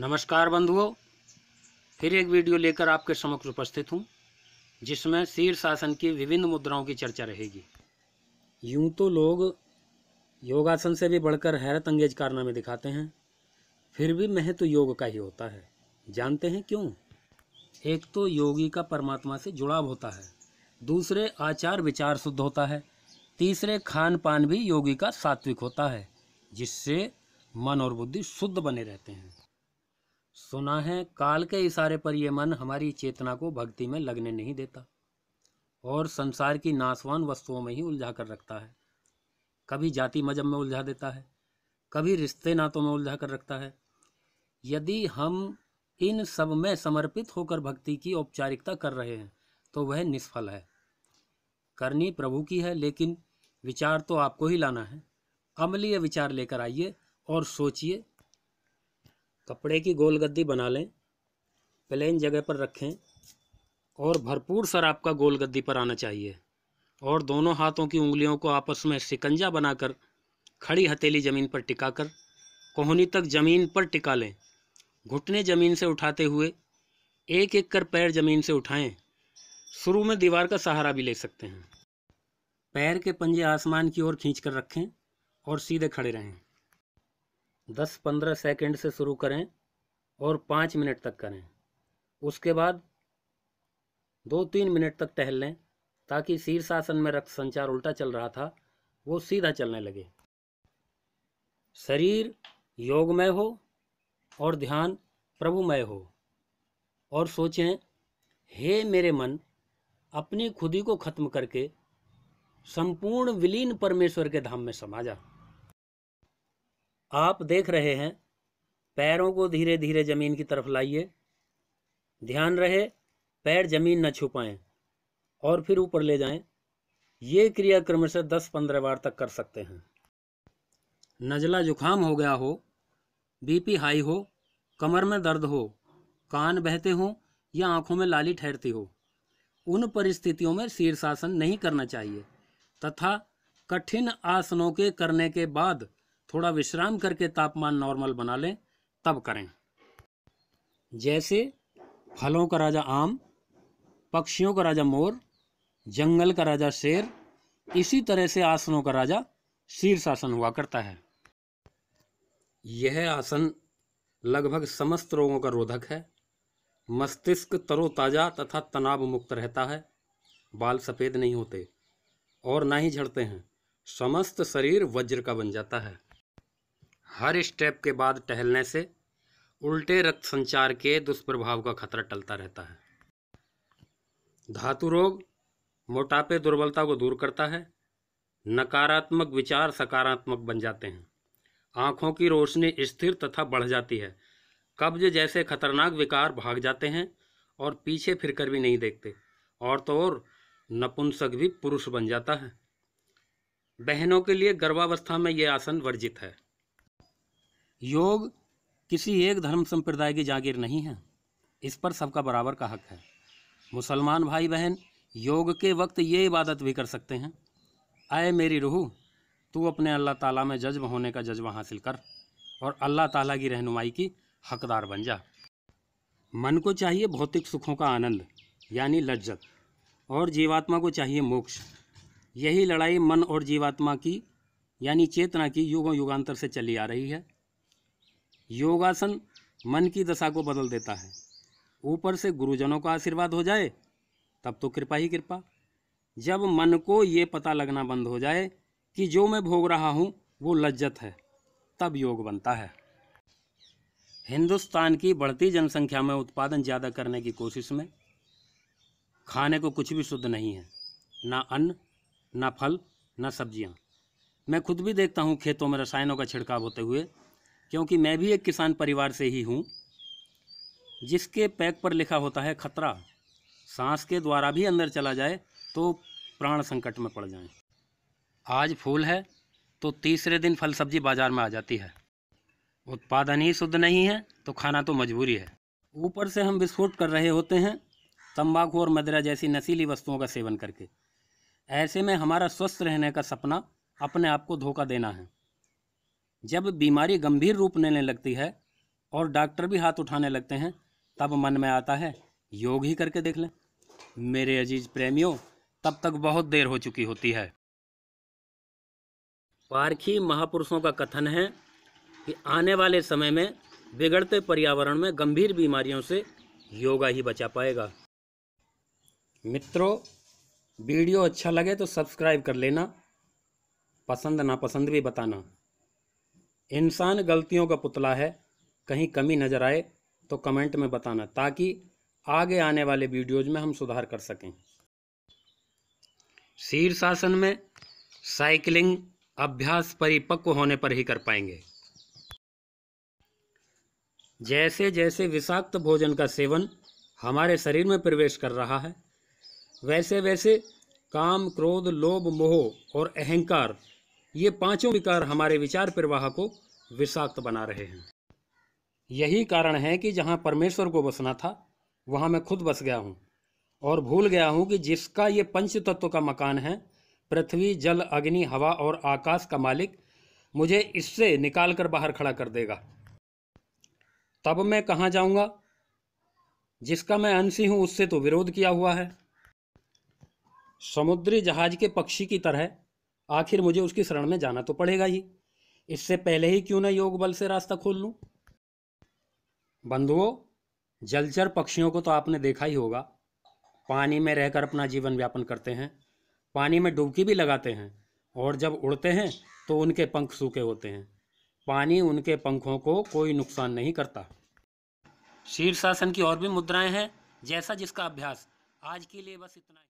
नमस्कार बंधुओं फिर एक वीडियो लेकर आपके समक्ष उपस्थित हूँ जिसमें शीर शासन की विभिन्न मुद्राओं की चर्चा रहेगी यूं तो लोग योगासन से भी बढ़कर हैरत अंगेज कारनामे दिखाते हैं फिर भी मह तो योग का ही होता है जानते हैं क्यों एक तो योगी का परमात्मा से जुड़ाव होता है दूसरे आचार विचार शुद्ध होता है तीसरे खान पान भी योगी का सात्विक होता है जिससे मन और बुद्धि शुद्ध बने रहते हैं सुना है काल के इशारे पर यह मन हमारी चेतना को भक्ति में लगने नहीं देता और संसार की नासवान वस्तुओं में ही उलझा कर रखता है कभी जाति मजहब में उलझा देता है कभी रिश्ते नातों में उलझा कर रखता है यदि हम इन सब में समर्पित होकर भक्ति की औपचारिकता कर रहे हैं तो वह निष्फल है करनी प्रभु की है लेकिन विचार तो आपको ही लाना है अमलीय विचार लेकर आइए और सोचिए कपड़े की गोल गद्दी बना लें प्लेन जगह पर रखें और भरपूर सर आपका गोल गद्दी पर आना चाहिए और दोनों हाथों की उंगलियों को आपस में शिकंजा बनाकर खड़ी हथेली ज़मीन पर टिकाकर कोहनी तक ज़मीन पर टिका लें घुटने ज़मीन से उठाते हुए एक एक कर पैर ज़मीन से उठाएं शुरू में दीवार का सहारा भी ले सकते हैं पैर के पंजे आसमान की ओर खींच कर रखें और सीधे खड़े रहें दस पंद्रह सेकंड से शुरू करें और पाँच मिनट तक करें उसके बाद दो तीन मिनट तक टहल लें ताकि शीर्षासन में रक्त संचार उल्टा चल रहा था वो सीधा चलने लगे शरीर योगमय हो और ध्यान प्रभुमय हो और सोचें हे मेरे मन अपनी खुदी को खत्म करके संपूर्ण विलीन परमेश्वर के धाम में समा जा आप देख रहे हैं पैरों को धीरे धीरे ज़मीन की तरफ लाइए ध्यान रहे पैर ज़मीन न छुपाएं और फिर ऊपर ले जाएं। ये क्रिया क्रमशः दस पंद्रह बार तक कर सकते हैं नज़ला जुखाम हो गया हो बीपी हाई हो कमर में दर्द हो कान बहते हो या आंखों में लाली ठहरती हो उन परिस्थितियों में शीर्षासन नहीं करना चाहिए तथा कठिन आसनों के करने के बाद थोड़ा विश्राम करके तापमान नॉर्मल बना लें तब करें जैसे फलों का राजा आम पक्षियों का राजा मोर जंगल का राजा शेर इसी तरह से आसनों का राजा शीर्षासन हुआ करता है यह आसन लगभग समस्त रोगों का रोधक है मस्तिष्क तरोताज़ा तथा तनाव मुक्त रहता है बाल सफ़ेद नहीं होते और ना ही झड़ते हैं समस्त शरीर वज्र का बन जाता है हर स्टेप के बाद टहलने से उल्टे रक्त संचार के दुष्प्रभाव का खतरा टलता रहता है धातु रोग मोटापे दुर्बलता को दूर करता है नकारात्मक विचार सकारात्मक बन जाते हैं आँखों की रोशनी स्थिर तथा बढ़ जाती है कब्ज जैसे खतरनाक विकार भाग जाते हैं और पीछे फिरकर भी नहीं देखते और तो और नपुंसक भी पुरुष बन जाता है बहनों के लिए गर्भावस्था में ये आसन वर्जित है योग किसी एक धर्म संप्रदाय की जागीर नहीं है इस पर सबका बराबर का हक है मुसलमान भाई बहन योग के वक्त ये इबादत भी कर सकते हैं आए मेरी रूह तू अपने अल्लाह ताला में जज्ब होने का जज्बा हासिल कर और अल्लाह ताला की रहनुमाई की हकदार बन जा मन को चाहिए भौतिक सुखों का आनंद यानी लज्जत और जीवात्मा को चाहिए मोक्ष यही लड़ाई मन और जीवात्मा की यानी चेतना की युगों युगांतर से चली आ रही है योगासन मन की दशा को बदल देता है ऊपर से गुरुजनों का आशीर्वाद हो जाए तब तो कृपा ही कृपा जब मन को ये पता लगना बंद हो जाए कि जो मैं भोग रहा हूँ वो लज्जत है तब योग बनता है हिंदुस्तान की बढ़ती जनसंख्या में उत्पादन ज़्यादा करने की कोशिश में खाने को कुछ भी शुद्ध नहीं है ना अन्न ना फल ना सब्जियाँ मैं खुद भी देखता हूँ खेतों में रसायनों का छिड़काव होते हुए क्योंकि मैं भी एक किसान परिवार से ही हूँ जिसके पैक पर लिखा होता है खतरा सांस के द्वारा भी अंदर चला जाए तो प्राण संकट में पड़ जाएं। आज फूल है तो तीसरे दिन फल सब्जी बाजार में आ जाती है उत्पादन ही शुद्ध नहीं है तो खाना तो मजबूरी है ऊपर से हम विस्फोट कर रहे होते हैं तंबाकू और मदरा जैसी नशीली वस्तुओं का सेवन करके ऐसे में हमारा स्वस्थ रहने का सपना अपने आप को धोखा देना है जब बीमारी गंभीर रूप लेने लगती है और डॉक्टर भी हाथ उठाने लगते हैं तब मन में आता है योग ही करके देख लें मेरे अजीज प्रेमियों तब तक बहुत देर हो चुकी होती है पारखी महापुरुषों का कथन है कि आने वाले समय में बिगड़ते पर्यावरण में गंभीर बीमारियों से योगा ही बचा पाएगा मित्रों वीडियो अच्छा लगे तो सब्सक्राइब कर लेना पसंद नापसंद भी बताना इंसान गलतियों का पुतला है कहीं कमी नज़र आए तो कमेंट में बताना ताकि आगे आने वाले वीडियोज़ में हम सुधार कर सकें शीर्षासन में साइकिलिंग अभ्यास परिपक्व होने पर ही कर पाएंगे जैसे जैसे विषाक्त भोजन का सेवन हमारे शरीर में प्रवेश कर रहा है वैसे वैसे काम क्रोध लोभ मोह और अहंकार ये पांचों विकार हमारे विचार प्रवाह को विषाक्त बना रहे हैं यही कारण है कि जहाँ परमेश्वर को बसना था वहाँ मैं खुद बस गया हूँ और भूल गया हूँ कि जिसका ये पंच तत्व का मकान है पृथ्वी जल अग्नि हवा और आकाश का मालिक मुझे इससे निकाल कर बाहर खड़ा कर देगा तब मैं कहाँ जाऊँगा जिसका मैं अंशी हूँ उससे तो विरोध किया हुआ है समुद्री जहाज के पक्षी की तरह आखिर मुझे उसकी शरण में जाना तो पड़ेगा ही इससे पहले ही क्यों ना योग बल से रास्ता खोल लूं बंधुओं जलचर पक्षियों को तो आपने देखा ही होगा पानी में रहकर अपना जीवन व्यापन करते हैं पानी में डुबकी भी लगाते हैं और जब उड़ते हैं तो उनके पंख सूखे होते हैं पानी उनके पंखों को कोई नुकसान नहीं करता शीर्षासन की और भी मुद्राएं हैं जैसा जिसका अभ्यास आज के लिए बस इतना